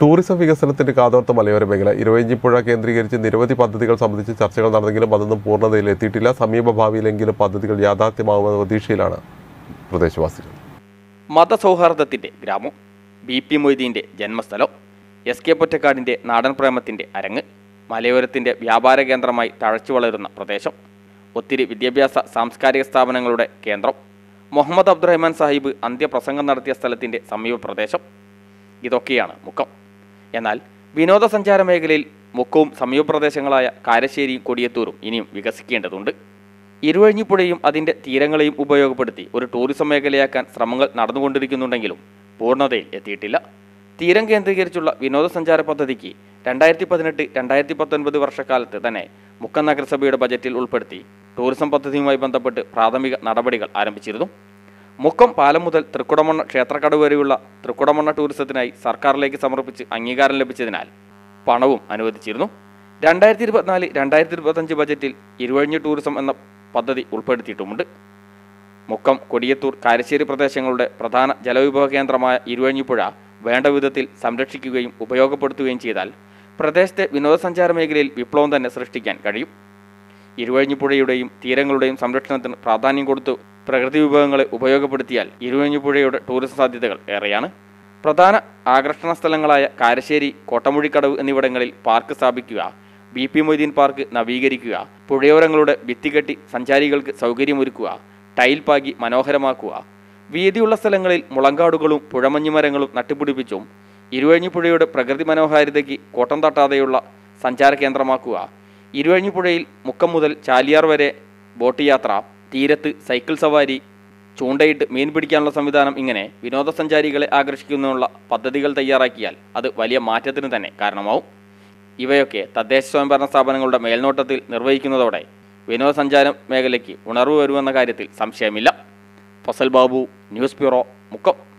tourism വികസനത്തിന്റെ കാതോർത്ത മലയോര മേഖല ഇരുവഞ്ചിപ്പുഴ കേന്ദ്രീകരിച്ച് നിരവധി പദ്ധതികൾ സംബന്ധിച്ച് ചർച്ചകൾ നടന്നെങ്കിലും അതൊന്നും പൂർണ്ണതയിൽ എത്തിയിട്ടില്ല ഭാവിയിലെങ്കിലും പദ്ധതികൾ യാഥാർത്ഥ്യമാകുമെന്ന പ്രതീക്ഷയിലാണ് പ്രദേശവാസികൾ മതസൗഹാർദ്ദത്തിന്റെ ഗ്രാമം ബി പി മൊയ്തീൻ്റെ ജന്മസ്ഥലം എസ് കെ പൊറ്റക്കാടിൻ്റെ നാടൻ പ്രേമത്തിൻ്റെ അരങ്ങ് മലയോരത്തിൻ്റെ വ്യാപാര കേന്ദ്രമായി തഴച്ചു വളരുന്ന പ്രദേശം ഒത്തിരി വിദ്യാഭ്യാസ സാംസ്കാരിക സ്ഥാപനങ്ങളുടെ കേന്ദ്രം മുഹമ്മദ് അബ്ദുറഹ്മാൻ സാഹിബ് അന്ത്യപ്രസംഗം നടത്തിയ സ്ഥലത്തിൻ്റെ സമീപ പ്രദേശം ഇതൊക്കെയാണ് മുഖം എന്നാൽ വിനോദസഞ്ചാര മേഖലയിൽ മുക്കവും സമീപപ്രദേശങ്ങളായ കാരശ്ശേരിയും കൊടിയത്തൂറും ഇനിയും വികസിക്കേണ്ടതുണ്ട് ഇരുവഴിഞ്ഞിപ്പുഴയും അതിൻ്റെ തീരങ്ങളെയും ഉപയോഗപ്പെടുത്തി ഒരു ടൂറിസം മേഖലയാക്കാൻ ശ്രമങ്ങൾ നടന്നുകൊണ്ടിരിക്കുന്നുണ്ടെങ്കിലും പൂർണ്ണതയിൽ എത്തിയിട്ടില്ല തീരം കേന്ദ്രീകരിച്ചുള്ള വിനോദസഞ്ചാര പദ്ധതിക്ക് രണ്ടായിരത്തി പതിനെട്ട് രണ്ടായിരത്തി പത്തൊൻപത് വർഷക്കാലത്ത് തന്നെ മുക്കം നഗരസഭയുടെ ബജറ്റിൽ ഉൾപ്പെടുത്തി ടൂറിസം പദ്ധതിയുമായി ബന്ധപ്പെട്ട് പ്രാഥമിക നടപടികൾ ആരംഭിച്ചിരുന്നു മുക്കം പാലം മുതൽ തൃക്കുടമണ്ണ ക്ഷേത്രക്കടവ് വരെയുള്ള തൃക്കുടമണ്ണ ടൂറിസത്തിനായി സർക്കാരിലേക്ക് സമർപ്പിച്ച് അംഗീകാരം ലഭിച്ചതിനാൽ പണവും അനുവദിച്ചിരുന്നു രണ്ടായിരത്തി ഇരുപത്തിനാല് രണ്ടായിരത്തി ഇരുപത്തഞ്ച് ബജറ്റിൽ ഇരുവഴിഞ്ഞ് ടൂറിസം എന്ന പദ്ധതി ഉൾപ്പെടുത്തിയിട്ടുമുണ്ട് മുക്കം കൊടിയത്തൂർ കാരശ്ശേരി പ്രദേശങ്ങളുടെ പ്രധാന ജലവിഭവ കേന്ദ്രമായ ഇരുവഴിഞ്ഞിപ്പുഴ വേണ്ട വിധത്തിൽ സംരക്ഷിക്കുകയും ഉപയോഗപ്പെടുത്തുകയും ചെയ്താൽ പ്രദേശത്തെ വിനോദസഞ്ചാര മേഖലയിൽ വിപ്ലവം തന്നെ സൃഷ്ടിക്കാൻ കഴിയും ഇരുവഴിഞ്ഞിപ്പുഴയുടെയും തീരങ്ങളുടെയും സംരക്ഷണത്തിന് പ്രാധാന്യം കൊടുത്തു പ്രകൃതി വിഭവങ്ങളെ ഉപയോഗപ്പെടുത്തിയാൽ ഇരുവഴിഞ്ഞിപ്പുഴയുടെ ടൂറിസം സാധ്യതകൾ ഏറെയാണ് പ്രധാന ആകർഷണ സ്ഥലങ്ങളായ കാരശ്ശേരി കോട്ടമുഴിക്കടവ് എന്നിവിടങ്ങളിൽ പാർക്ക് സ്ഥാപിക്കുക ബി പി മൊയ്തീൻ പാർക്ക് നവീകരിക്കുക പുഴയോരങ്ങളുടെ ഭിത്തികെട്ടി സഞ്ചാരികൾക്ക് സൗകര്യമൊരുക്കുക ടൈൽ പാകി മനോഹരമാക്കുക വീതിയുള്ള സ്ഥലങ്ങളിൽ മുളങ്കാടുകളും പുഴമഞ്ഞുമരങ്ങളും നട്ടുപിടിപ്പിച്ചും ഇരുവഴിഞ്ഞിപ്പുഴയുടെ പ്രകൃതി മനോഹാരിതയ്ക്ക് കോട്ടം തട്ടാതെയുള്ള സഞ്ചാര കേന്ദ്രമാക്കുക ഇരുവഴിഞ്ഞിപ്പുഴയിൽ മുക്കം മുതൽ ചാലിയാർ വരെ ബോട്ട് യാത്ര തീരത്ത് സൈക്കിൾ സവാരി ചൂണ്ടയിട്ട് മീൻ പിടിക്കാനുള്ള സംവിധാനം ഇങ്ങനെ വിനോദസഞ്ചാരികളെ ആകർഷിക്കുന്നതിനുള്ള പദ്ധതികൾ തയ്യാറാക്കിയാൽ അത് വലിയ മാറ്റത്തിന് തന്നെ കാരണമാവും ഇവയൊക്കെ തദ്ദേശ സ്വയംഭരണ സ്ഥാപനങ്ങളുടെ മേൽനോട്ടത്തിൽ നിർവഹിക്കുന്നതോടെ വിനോദസഞ്ചാര മേഖലയ്ക്ക് ഉണർവ് വരുമെന്ന കാര്യത്തിൽ സംശയമില്ല ഫസൽ ബാബു ന്യൂസ് ബ്യൂറോ മുക്കം